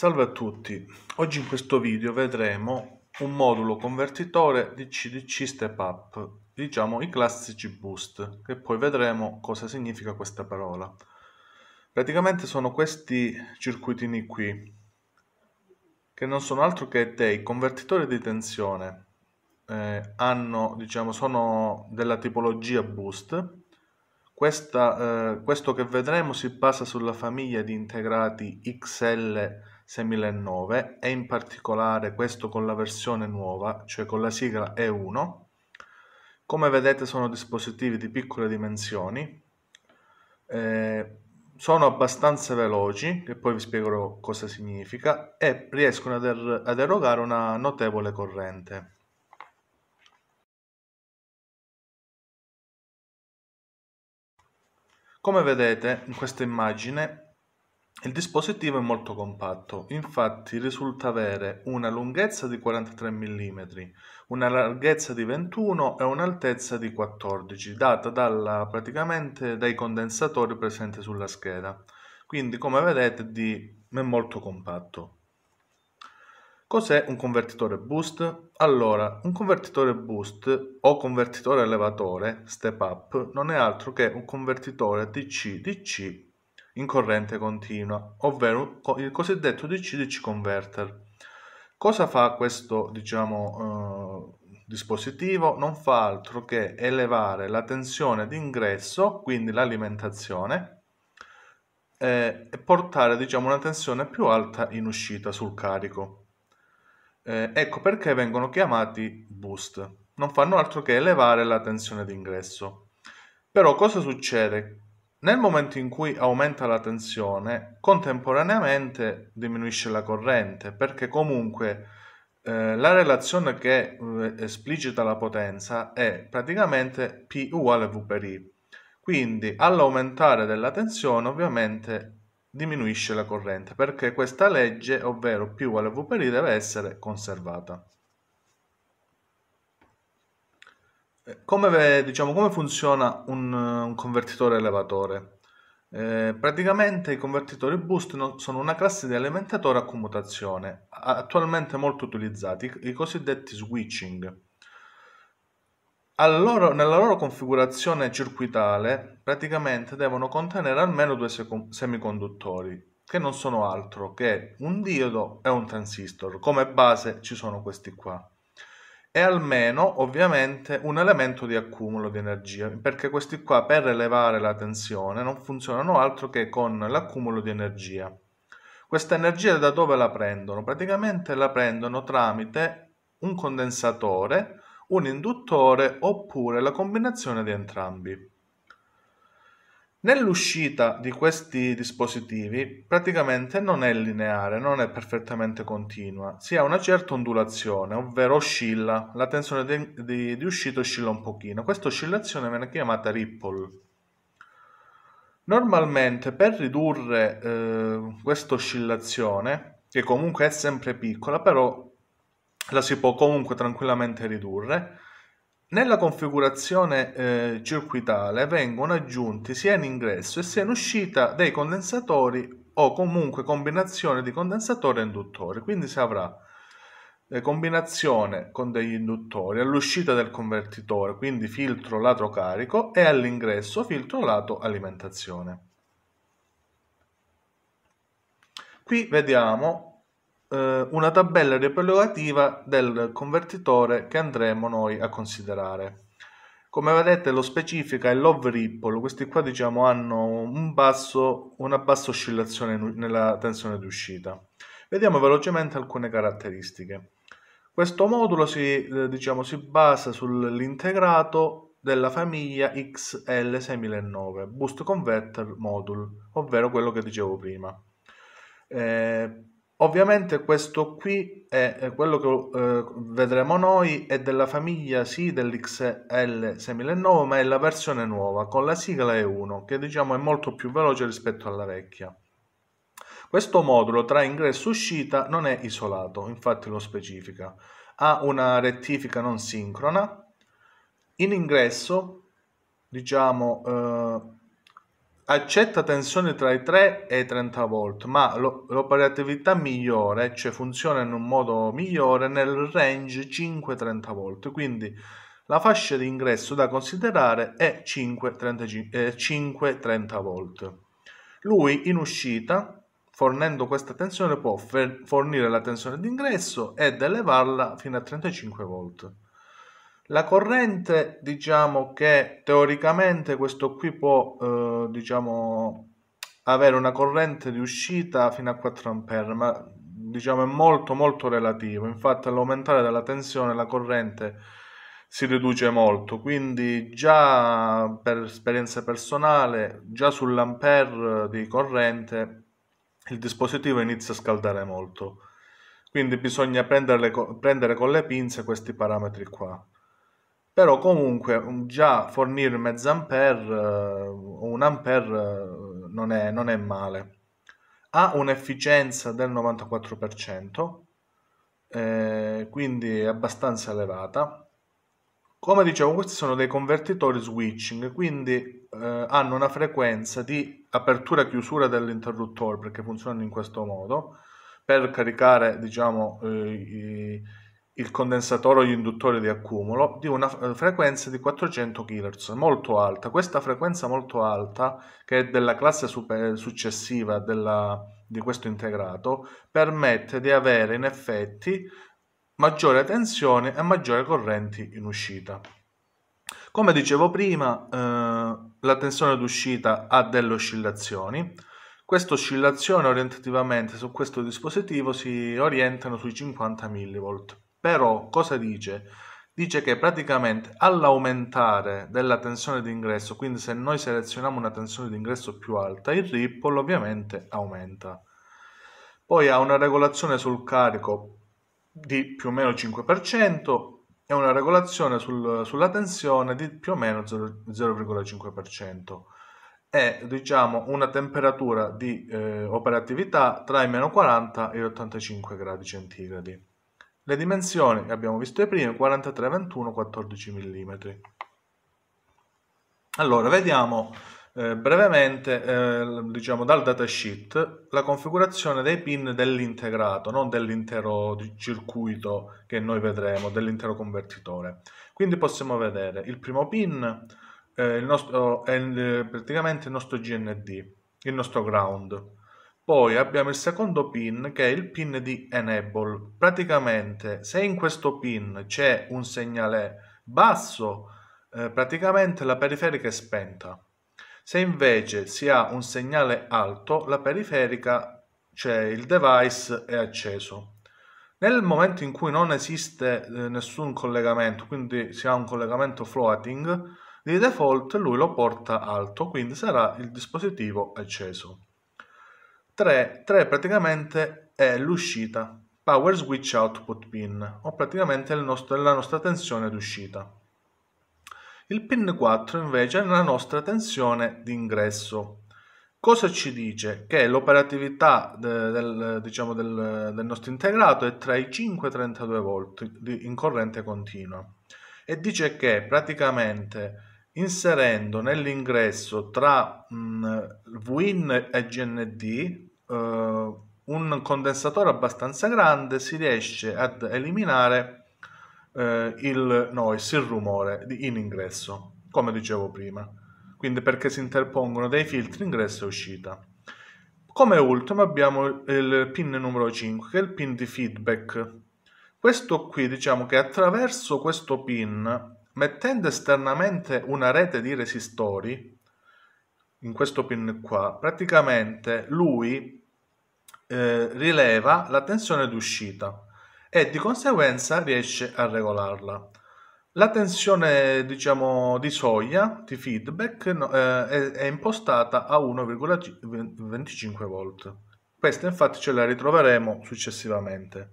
Salve a tutti, oggi in questo video vedremo un modulo convertitore di CDC Step Up, diciamo i classici boost, che poi vedremo cosa significa questa parola. Praticamente sono questi circuitini qui, che non sono altro che dei convertitori di tensione, eh, hanno, diciamo, sono della tipologia boost, Questa, eh, questo che vedremo si basa sulla famiglia di integrati XL 6009 e in particolare questo con la versione nuova, cioè con la sigla E1. Come vedete sono dispositivi di piccole dimensioni, eh, sono abbastanza veloci, e poi vi spiegherò cosa significa, e riescono ad, er ad erogare una notevole corrente. Come vedete in questa immagine il dispositivo è molto compatto, infatti risulta avere una lunghezza di 43 mm, una larghezza di 21 e un'altezza di 14, data dalla, praticamente dai condensatori presenti sulla scheda. Quindi come vedete di, è molto compatto. Cos'è un convertitore boost? Allora, un convertitore boost o convertitore elevatore, step up, non è altro che un convertitore DC-DC in corrente continua, ovvero il cosiddetto DC-DC converter. Cosa fa questo diciamo, eh, dispositivo? Non fa altro che elevare la tensione d'ingresso, quindi l'alimentazione, eh, e portare diciamo, una tensione più alta in uscita sul carico. Eh, ecco perché vengono chiamati boost. Non fanno altro che elevare la tensione d'ingresso. Però cosa succede? Nel momento in cui aumenta la tensione, contemporaneamente diminuisce la corrente, perché comunque eh, la relazione che eh, esplicita la potenza è praticamente P uguale V per I. Quindi all'aumentare della tensione ovviamente diminuisce la corrente, perché questa legge, ovvero P uguale V per I, deve essere conservata. Come, diciamo, come funziona un, un convertitore elevatore? Eh, praticamente i convertitori boost sono una classe di alimentatore a commutazione, attualmente molto utilizzati, i cosiddetti switching. Loro, nella loro configurazione circuitale praticamente devono contenere almeno due semiconduttori, che non sono altro che un diodo e un transistor. Come base ci sono questi qua e almeno ovviamente un elemento di accumulo di energia, perché questi qua per elevare la tensione non funzionano altro che con l'accumulo di energia. Questa energia da dove la prendono? Praticamente la prendono tramite un condensatore, un induttore oppure la combinazione di entrambi. Nell'uscita di questi dispositivi praticamente non è lineare, non è perfettamente continua, si ha una certa ondulazione, ovvero oscilla, la tensione di, di, di uscita oscilla un pochino, questa oscillazione viene chiamata ripple. Normalmente per ridurre eh, questa oscillazione, che comunque è sempre piccola, però la si può comunque tranquillamente ridurre, nella configurazione eh, circuitale vengono aggiunti sia in ingresso sia in uscita dei condensatori o comunque combinazione di condensatore e induttore, quindi si avrà eh, combinazione con degli induttori all'uscita del convertitore, quindi filtro lato carico e all'ingresso filtro lato alimentazione. Qui vediamo eh, una tabella riepilogata del convertitore che andremo noi a considerare. Come vedete lo specifica è l'over ripple, questi qua diciamo hanno un basso, una bassa oscillazione nella tensione di uscita. Vediamo velocemente alcune caratteristiche. Questo modulo si, eh, diciamo, si basa sull'integrato della famiglia XL6009, Boost Converter Module, ovvero quello che dicevo prima. Eh, Ovviamente questo qui è quello che eh, vedremo noi, è della famiglia sì dell'XL 6009 ma è la versione nuova con la sigla E1 che diciamo è molto più veloce rispetto alla vecchia. Questo modulo tra ingresso e uscita non è isolato, infatti lo specifica, ha una rettifica non sincrona, in ingresso diciamo eh, accetta tensioni tra i 3 e i 30 volt, ma lo, l'operatività migliore, cioè funziona in un modo migliore nel range 5-30 volt, quindi la fascia di ingresso da considerare è 5-30, eh, volt. Lui in uscita, fornendo questa tensione, può fornire la tensione d'ingresso ed elevarla fino a 35 volt. La corrente, diciamo che teoricamente questo qui può, eh, diciamo, avere una corrente di uscita fino a 4 A, ma diciamo è molto molto relativo, infatti all'aumentare della tensione la corrente si riduce molto, quindi già per esperienza personale, già sull'ampere di corrente il dispositivo inizia a scaldare molto, quindi bisogna prendere con le pinze questi parametri qua però comunque mm, già fornire mezzo ampere o eh, un ampere eh, non è, non è male ha un'efficienza del 94% eh, quindi è abbastanza elevata come dicevo questi sono dei convertitori switching quindi eh, hanno una frequenza di apertura e chiusura dell'interruttore perché funzionano in questo modo per caricare diciamo eh, il condensatore o induttore di accumulo di una eh, frequenza di 400 kHz, molto alta. Questa frequenza molto alta, che è della classe super, successiva della, di questo integrato, permette di avere in effetti maggiore tensione e maggiore correnti in uscita. Come dicevo prima, eh, la tensione d'uscita ha delle oscillazioni, questa oscillazione orientativamente su questo dispositivo si orientano sui 50 mV. Però cosa dice? Dice che praticamente all'aumentare della tensione d'ingresso, quindi se noi selezioniamo una tensione d'ingresso più alta, il ripple ovviamente aumenta. Poi ha una regolazione sul carico di più o meno 5% e una regolazione sul, sulla tensione di più o meno 0,5% e diciamo una temperatura di eh, operatività tra i meno 40 e i 85 gradi centigradi. Le dimensioni che abbiamo visto prima, 43, 21, 14 mm. Allora, vediamo eh, brevemente, eh, diciamo dal datasheet, la configurazione dei pin dell'integrato, non dell'intero circuito che noi vedremo, dell'intero convertitore. Quindi possiamo vedere il primo pin eh, il nostro, è eh, praticamente il nostro GND, il nostro ground, poi abbiamo il secondo pin che è il pin di enable. Praticamente se in questo pin c'è un segnale basso, eh, praticamente la periferica è spenta. Se invece si ha un segnale alto, la periferica, cioè il device, è acceso. Nel momento in cui non esiste eh, nessun collegamento, quindi si ha un collegamento floating, di default lui lo porta alto, quindi sarà il dispositivo acceso. 3, 3 praticamente è l'uscita, power switch output pin, o praticamente nostro, la nostra tensione d'uscita. Il pin 4 invece è la nostra tensione d'ingresso. Cosa ci dice? Che l'operatività del, del, diciamo del, del, nostro integrato è tra i 5 e i 32 volt di, in corrente continua e dice che praticamente inserendo nell'ingresso tra mh, Win e GND eh, un condensatore abbastanza grande si riesce ad eliminare eh, il noise, il rumore in ingresso, come dicevo prima. Quindi perché si interpongono dei filtri ingresso e uscita. Come ultimo abbiamo il pin numero 5, che è il pin di feedback. Questo qui diciamo che attraverso questo pin, mettendo esternamente una rete di resistori, in questo pin qua, praticamente lui eh, rileva la tensione d'uscita e di conseguenza riesce a regolarla. La tensione diciamo, di soglia di feedback no, eh, è, è, impostata a 1,25 V. Questa infatti ce la ritroveremo successivamente.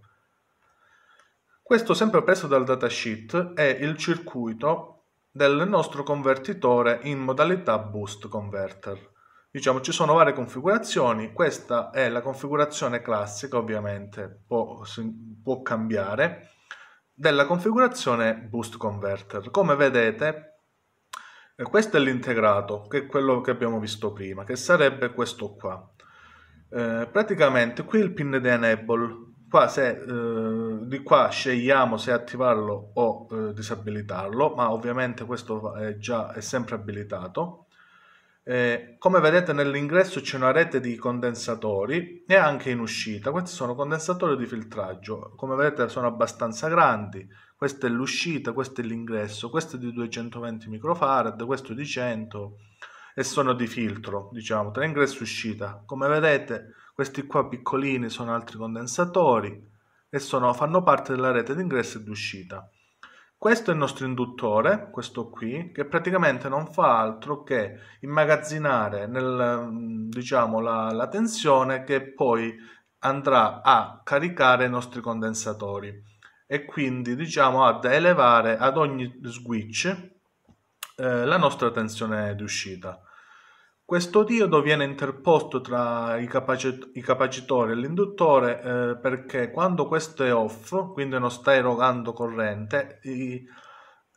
Questo sempre preso dal datasheet è il circuito del nostro convertitore in modalità boost converter diciamo ci sono varie configurazioni questa è la configurazione classica ovviamente può, può cambiare della configurazione boost converter come vedete eh, questo è l'integrato che è quello che abbiamo visto prima che sarebbe questo qua eh, praticamente qui il pin di enable qua se eh, di qua scegliamo se attivarlo o eh, disabilitarlo ma ovviamente questo è già è sempre abilitato eh, come vedete nell'ingresso c'è una rete di condensatori e anche in uscita. Questi sono condensatori di filtraggio, come vedete sono abbastanza grandi. Questa è l'uscita, questo è l'ingresso, questo è di 220 microfarad, questo è di 100 e sono di filtro, diciamo, tra ingresso e uscita. Come vedete questi qua piccolini sono altri condensatori e sono, fanno parte della rete di ingresso e di uscita. Questo è il nostro induttore, questo qui, che praticamente non fa altro che immagazzinare nel, mm, diciamo, la, la tensione che poi andrà a caricare i nostri condensatori e quindi diciamo ad elevare ad ogni switch eh, la nostra tensione di uscita. Questo diodo viene interposto tra i, capacit- i capacitori e l'induttore eh, perché quando questo è off, quindi non sta erogando corrente, i,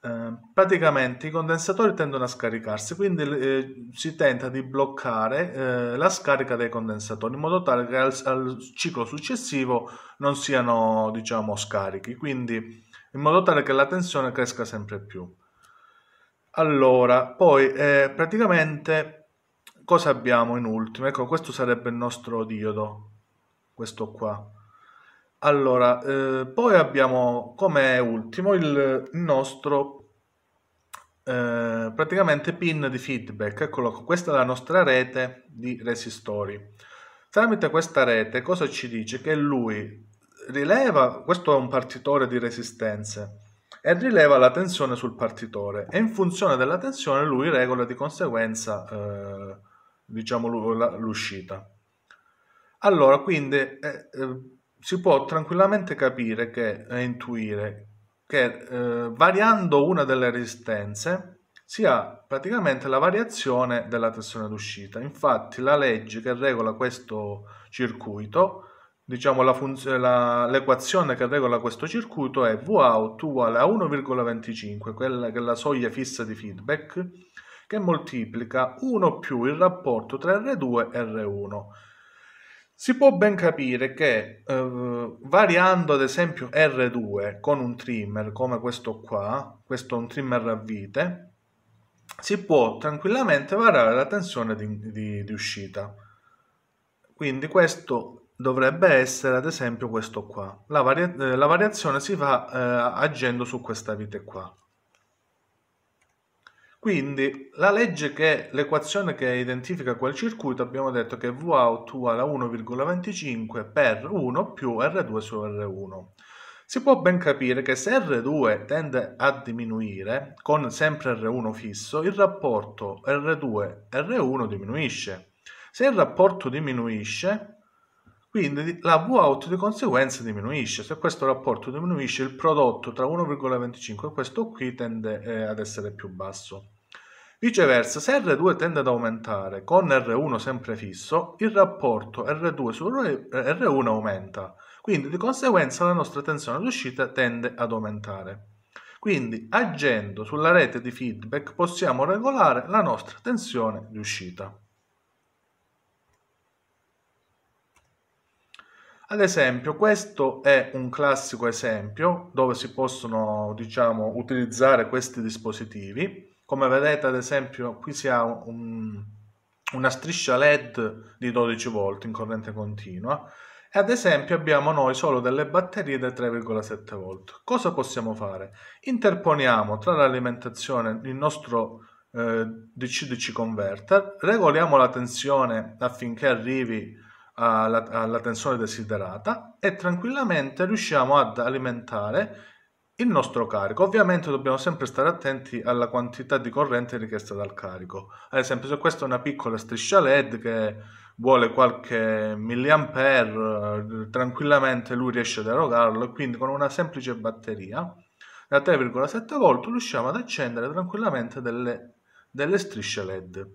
eh, praticamente i condensatori tendono a scaricarsi, quindi eh, si tenta di bloccare eh, la scarica dei condensatori in modo tale che al, al ciclo successivo non siano diciamo, scarichi, quindi in modo tale che la tensione cresca sempre più. Allora, poi eh, praticamente cosa abbiamo in ultimo? Ecco, questo sarebbe il nostro diodo, questo qua. Allora, eh, poi abbiamo come ultimo il nostro eh, praticamente pin di feedback. Eccolo qua, questa è la nostra rete di resistori. Tramite questa rete cosa ci dice? Che lui rileva, questo è un partitore di resistenze, e rileva la tensione sul partitore e in funzione della tensione lui regola di conseguenza eh, diciamo, l'uscita. Allora, quindi eh, eh, si può tranquillamente capire che, e intuire che eh, variando una delle resistenze si ha praticamente la variazione della tensione d'uscita. Infatti la legge che regola questo circuito, diciamo l'equazione che regola questo circuito è Vout uguale a 1,25, quella che è la soglia fissa di feedback, che moltiplica 1 più il rapporto tra R2 e R1. Si può ben capire che eh, variando ad esempio R2 con un trimmer come questo qua, questo è un trimmer a vite, si può tranquillamente variare la tensione di, di, di uscita. Quindi questo dovrebbe essere ad esempio questo qua. La, varia eh, la variazione si fa eh, agendo su questa vite qua. Quindi la legge che l'equazione che identifica quel circuito abbiamo detto che V out uguale a 1,25 per 1 più R2 su R1. Si può ben capire che se R2 tende a diminuire, con sempre R1 fisso, il rapporto R2-R1 diminuisce. Se il rapporto diminuisce, quindi la V out di conseguenza diminuisce, se questo rapporto diminuisce il prodotto tra 1,25 e questo qui tende eh, ad essere più basso. Viceversa, se R2 tende ad aumentare con R1 sempre fisso, il rapporto R2 su R1 eh, aumenta, quindi di conseguenza la nostra tensione d'uscita tende ad aumentare. Quindi agendo sulla rete di feedback possiamo regolare la nostra tensione d'uscita. Ad esempio, questo è un classico esempio dove si possono, diciamo, utilizzare questi dispositivi. Come vedete, ad esempio, qui si ha un, una striscia LED di 12 volt in corrente continua e ad esempio abbiamo noi solo delle batterie da 3,7 volt. Cosa possiamo fare? Interponiamo tra l'alimentazione il nostro eh, DC-DC converter, regoliamo la tensione affinché arrivi alla, alla tensione desiderata e tranquillamente riusciamo ad alimentare il nostro carico. Ovviamente dobbiamo sempre stare attenti alla quantità di corrente richiesta dal carico. Ad esempio, se questa è una piccola striscia LED che vuole qualche milliampere, eh, tranquillamente lui riesce ad erogarlo e quindi con una semplice batteria da 3,7 volt riusciamo ad accendere tranquillamente delle, delle strisce LED.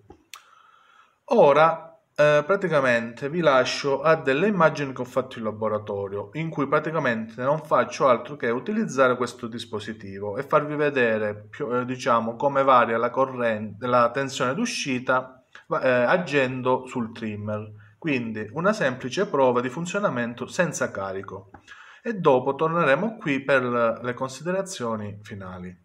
Ora eh, praticamente vi lascio a delle immagini che ho fatto in laboratorio in cui praticamente non faccio altro che utilizzare questo dispositivo e farvi vedere più, eh, diciamo come varia la, corrente, la tensione d'uscita eh, agendo sul trimmer quindi una semplice prova di funzionamento senza carico e dopo torneremo qui per le considerazioni finali.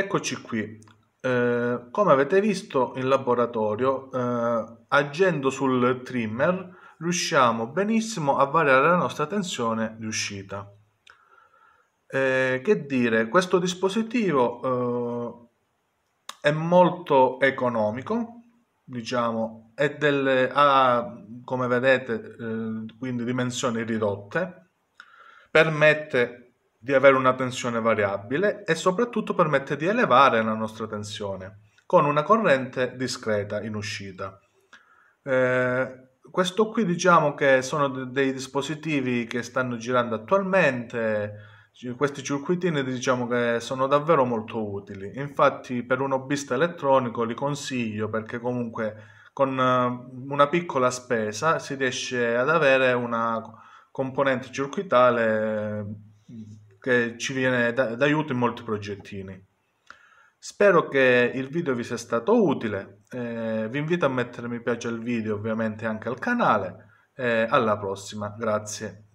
Eccoci qui. Eh, come avete visto in laboratorio, eh, agendo sul trimmer riusciamo benissimo a variare la nostra tensione di uscita. Eh, che dire, questo dispositivo eh, è molto economico, diciamo, e delle, ha, come vedete, eh, quindi dimensioni ridotte, permette di avere una tensione variabile e soprattutto permette di elevare la nostra tensione con una corrente discreta in uscita. Eh, questo qui diciamo che sono dei dispositivi che stanno girando attualmente, questi circuitini diciamo che sono davvero molto utili, infatti per un hobbista elettronico li consiglio perché comunque con eh, una piccola spesa si riesce ad avere una componente circuitale che ci viene d'aiuto in molti progettini. Spero che il video vi sia stato utile, eh, vi invito a mettere mi piace al video ovviamente anche al canale, eh, alla prossima, grazie.